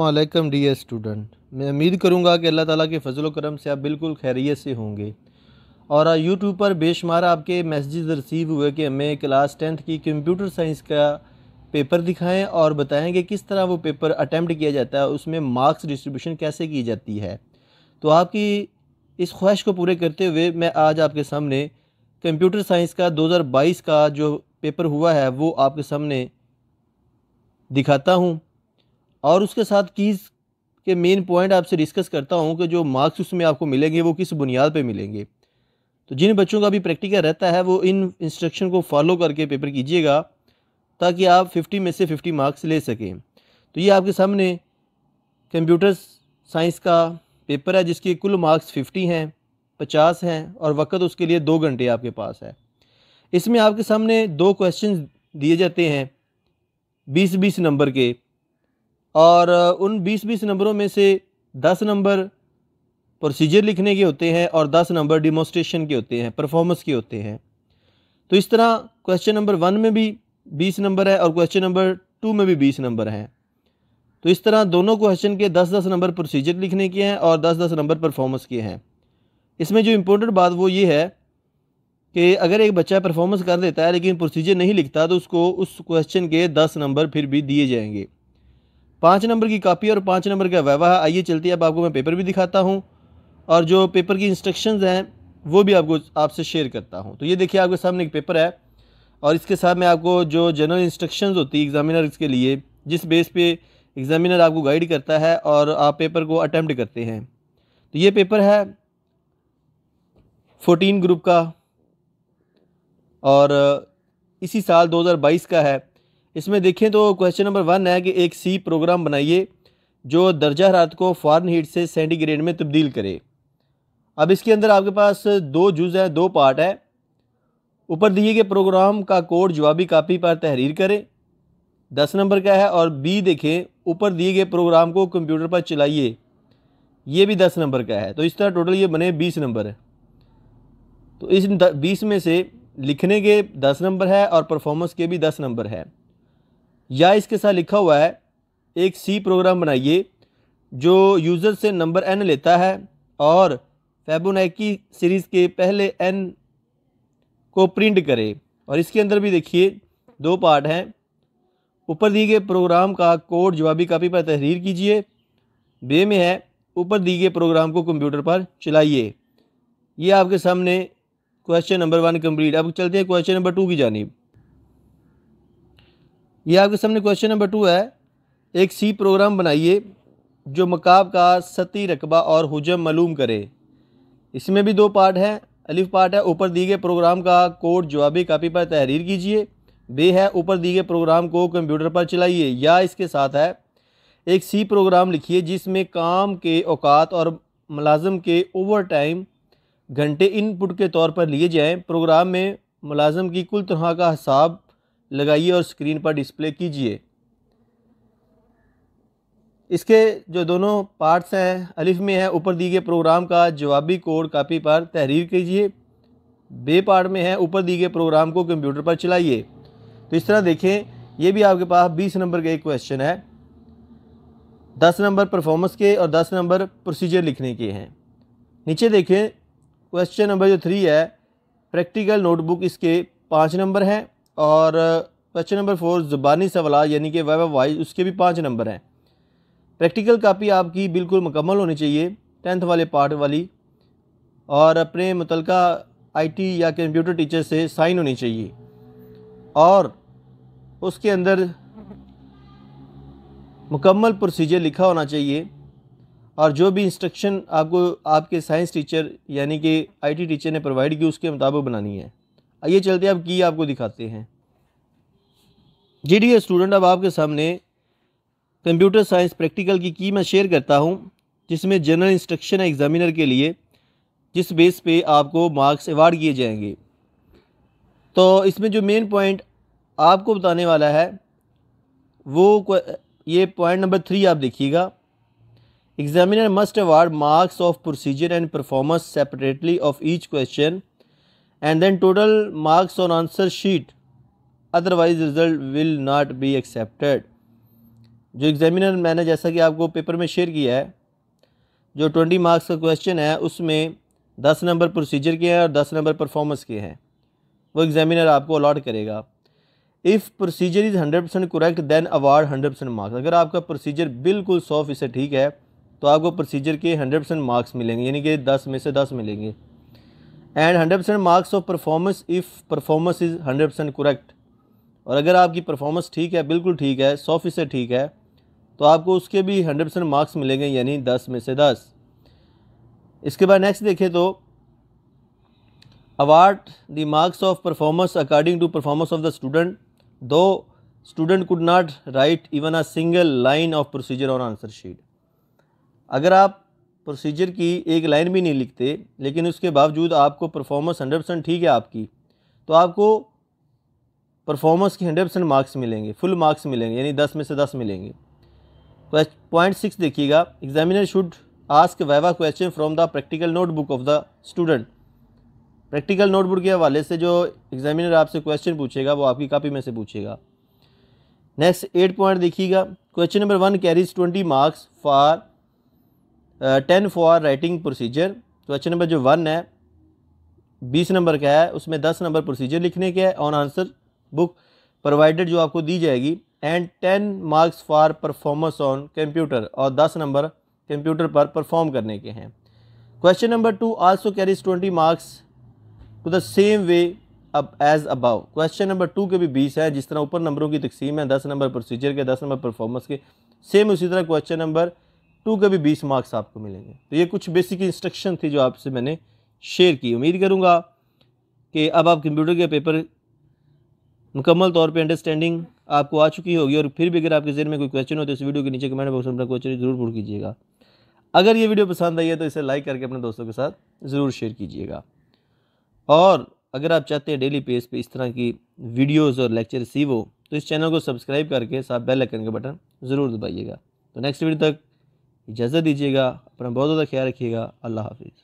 वालेकम dear student मैं उम्मीद करूँगा कि अल्लाह ताला के फजल करम से आप बिल्कुल खैरियत से होंगे और यूट्यूब पर बेशुमार आपके मैसेज़ रिसीव हुए कि हमें क्लास टेंथ की कंप्यूटर साइंस का पेपर दिखाएं और बताएं कि किस तरह वो पेपर अटैम्प्ट किया जाता है उसमें मार्क्स डिस्ट्रीब्यूशन कैसे की जाती है तो आपकी इस ख्वाहिश को पूरे करते हुए मैं आज आपके सामने कंप्यूटर साइंस का बाईस का जो पेपर हुआ है वो आपके सामने दिखाता हूँ और उसके साथ कीज़ के मेन पॉइंट आपसे डिस्कस करता हूँ कि जो मार्क्स उसमें आपको मिलेंगे वो किस बुनियाद पर मिलेंगे तो जिन बच्चों का भी प्रैक्टिकल रहता है वो इन इंस्ट्रक्शन को फॉलो करके पेपर कीजिएगा ताकि आप 50 में से 50 मार्क्स ले सकें तो ये आपके सामने कंप्यूटर साइंस का पेपर है जिसके कुल मार्क्स 50 हैं 50 हैं और वक्त उसके लिए दो घंटे आपके पास है इसमें आपके सामने दो क्वेश्चन दिए जाते हैं बीस बीस नंबर के और उन 20-20 नंबरों में से 10 नंबर प्रोसीजर लिखने के होते हैं और 10 नंबर डिमोस्ट्रेशन के होते हैं परफॉर्मेंस के होते हैं तो इस तरह क्वेश्चन नंबर वन में भी 20 नंबर है और क्वेश्चन नंबर टू में भी 20 नंबर हैं तो इस तरह दोनों क्वेश्चन के 10-10 नंबर प्रोसीजर लिखने के हैं और 10-10 नंबर परफॉर्मेंस के हैं इसमें जो इम्पोर्टेंट बात वो ये है कि अगर एक बच्चा परफॉर्मेंस कर देता है लेकिन प्रोसीजर नहीं लिखता तो उसको उस क्वेश्चन के दस नंबर फिर भी दिए जाएंगे पाँच नंबर की कापी और पाँच नंबर का वैवाह आइए चलती है अब आपको मैं पेपर भी दिखाता हूँ और जो पेपर की इंस्ट्रक्शंस हैं वो भी आपको आपसे शेयर करता हूँ तो ये देखिए आपके सामने एक पेपर है और इसके साथ में आपको जो जनरल इंस्ट्रक्शंस होती है एग्ज़ामिनर के लिए जिस बेस पे एग्ज़ामिनर आपको गाइड करता है और आप पेपर को अटैम्प्ट करते हैं तो ये पेपर है फोटीन ग्रुप का और इसी साल बाईस का है इसमें देखें तो क्वेश्चन नंबर वन है कि एक सी प्रोग्राम बनाइए जो दर्जा हरात को फॉरन हीट से सेंटीग्रेड में तब्दील करे अब इसके अंदर आपके पास दो जुज़ है दो पार्ट है ऊपर दिए गए प्रोग्राम का कोड जवाबी कापी पर तहरीर करें दस नंबर का है और बी देखें ऊपर दिए गए प्रोग्राम को कंप्यूटर पर चलाइए ये भी दस नंबर का है तो इस तरह टोटल ये बने बीस नंबर तो इस बीस में से लिखने के दस नंबर है और परफॉर्मेंस के भी दस नंबर है या इसके साथ लिखा हुआ है एक सी प्रोग्राम बनाइए जो यूज़र से नंबर एन लेता है और फेबोनैकी सीरीज़ के पहले एन को प्रिंट करे और इसके अंदर भी देखिए दो पार्ट हैं ऊपर दिए गए प्रोग्राम का कोड जवाबी कापी पर तहरीर कीजिए बे में है ऊपर दिए गए प्रोग्राम को कंप्यूटर पर चलाइए ये आपके सामने क्वेश्चन नंबर वन कंप्लीट अब चलते हैं क्वेश्चन नंबर टू की जानब ये आपके सामने क्वेश्चन नंबर टू है एक सी प्रोग्राम बनाइए जो मकाब का सती रकबा और हजम मालूम करे इसमें भी दो पार्ट हैं अलिफ पार्ट है ऊपर दिए गए प्रोग्राम का कोड जवाबी कापी पर तहरीर कीजिए बे है ऊपर दिए गए प्रोग्राम को कंप्यूटर पर चलाइए या इसके साथ है एक सी प्रोग्राम लिखिए जिसमें काम के अवात और मुलाजम के ओवर टाइम घंटे इनपुट के तौर पर लिए जाएँ प्रोग्राम में मुलाजम की कुल तरह का हिसाब लगाइए और स्क्रीन पर डिस्प्ले कीजिए इसके जो दोनों पार्ट्स हैं अलिफ में है ऊपर दिए गए प्रोग्राम का जवाबी कोड कापी पर तहरीर कीजिए बे पार्ट में है ऊपर दिए गए प्रोग्राम को कंप्यूटर पर चलाइए तो इस तरह देखें ये भी आपके पास बीस नंबर का एक क्वेश्चन है दस नंबर परफॉर्मेंस के और दस नंबर प्रोसीजर लिखने के हैं नीचे देखें क्वेश्चन नंबर जो थ्री है प्रैक्टिकल नोटबुक इसके पाँच नंबर हैं और क्वेश्चन नंबर फोर ज़ुबानी सवाल यानी कि वाइवा वाइज उसके भी पाँच नंबर हैं प्रैक्टिकल कापी आपकी बिल्कुल मुकम्मल होनी चाहिए टेंथ वाले पार्ट वाली और अपने मुतल आईटी या कंप्यूटर टीचर से साइन होनी चाहिए और उसके अंदर मुकम्मल प्रोसीजर लिखा होना चाहिए और जो भी इंस्ट्रक्शन आपको आपके साइंस टीचर यानी कि आईटी टीचर ने प्रोवाइड की उसके मुताबिक बनानी है आइए चलते हैं अब की आपको दिखाते हैं जी डी स्टूडेंट अब आपके सामने कंप्यूटर साइंस प्रैक्टिकल की की मैं शेयर करता हूँ जिसमें जनरल इंस्ट्रक्शन एग्ज़ामिनर के लिए जिस बेस पे आपको मार्क्स अवार्ड किए जाएंगे तो इसमें जो मेन पॉइंट आपको बताने वाला है वो ये पॉइंट नंबर थ्री आप देखिएगा examiner must award marks of procedure and performance separately of each question and then total marks on answer sheet otherwise result will not be accepted जो एग्ज़ामिनर मैंने जैसा कि आपको पेपर में शेयर किया है जो ट्वेंटी मार्क्स का क्वेश्चन है उसमें दस नंबर प्रोसीजर के हैं और दस नंबर परफॉर्मेंस के हैं वो एग्ज़ामिनर आपको अलॉट करेगा if procedure is hundred percent correct then award hundred percent marks अगर आपका प्रोसीजर बिल्कुल सौ फीसद ठीक है तो आपको प्रोसीजर के हंड्रेड परसेंट मार्क्स मिलेंगे यानी कि दस में से दस मिलेंगे and hundred percent marks of performance if performance is hundred percent correct और अगर आपकी परफॉर्मेंस ठीक है बिल्कुल ठीक है सौ फीसद ठीक है तो आपको उसके भी हंड्रेड परसेंट मार्क्स मिलेंगे यानी दस में से दस इसके बाद नेक्स्ट देखें तो award the marks of performance according to performance of the student though student could not write even a single line of procedure और आंसर शीट अगर आप प्रोसीजर की एक लाइन भी नहीं लिखते लेकिन उसके बावजूद आपको परफॉर्मेंस हंड्रेड परसेंट ठीक है आपकी तो आपको परफॉर्मेंस के हंड्रेड परसेंट मार्क्स मिलेंगे फुल मार्क्स मिलेंगे यानी दस में से दस मिलेंगे पॉइंट सिक्स देखिएगा examiner should ask viva question from the practical notebook of the student practical notebook के हवाले से जो एग्जामिनर आपसे क्वेश्चन पूछेगा वो आपकी कापी में से पूछेगा नेक्स्ट एट पॉइंट देखिएगा question number one carries twenty marks for ten for writing procedure question number जो वन है बीस नंबर का है उसमें दस नंबर प्रोसीजर लिखने के है ऑन आंसर बुक प्रोवाइडेड जो आपको दी जाएगी and ten marks for performance on computer और दस नंबर कंप्यूटर पर परफॉर्म करने के हैं question number two also carries twenty marks to the same way अब as above question number two के भी बीस है जिस तरह ऊपर नंबरों की तकसीम है दस नंबर प्रोसीजर के दस नंबर परफॉर्मेंस के सेम उसी तरह क्वेश्चन नंबर टू के भी बीस मार्क्स आपको मिलेंगे तो ये कुछ बेसिक इंस्ट्रक्शन थी जो आपसे मैंने शेयर की उम्मीद करूँगा कि अब आप कंप्यूटर के पेपर मुकम्मल तौर पे अंडरस्टैंडिंग आपको आ चुकी होगी और फिर भी अगर आपके जहन में कोई क्वेश्चन हो तो इस वीडियो के नीचे कमेंट बॉक्स में अपना क्वेश्चन जरूर पूर्ण कीजिएगा अगर ये वीडियो पसंद आई है तो इसे लाइक करके अपने दोस्तों के साथ ज़रूर शेयर कीजिएगा और अगर आप चाहते हैं डेली पेज पर इस तरह की वीडियोज़ और लेक्चर रिसीव हो तो इस चैनल को सब्सक्राइब करके साथ बेल आइकन का बटन ज़रूर दबाइएगा तो नेक्स्ट वीडियो तक इजाज़त दीजिएगा अपना बहुत ज़्यादा ख्याल रखिएगा अल्लाह हाफिज़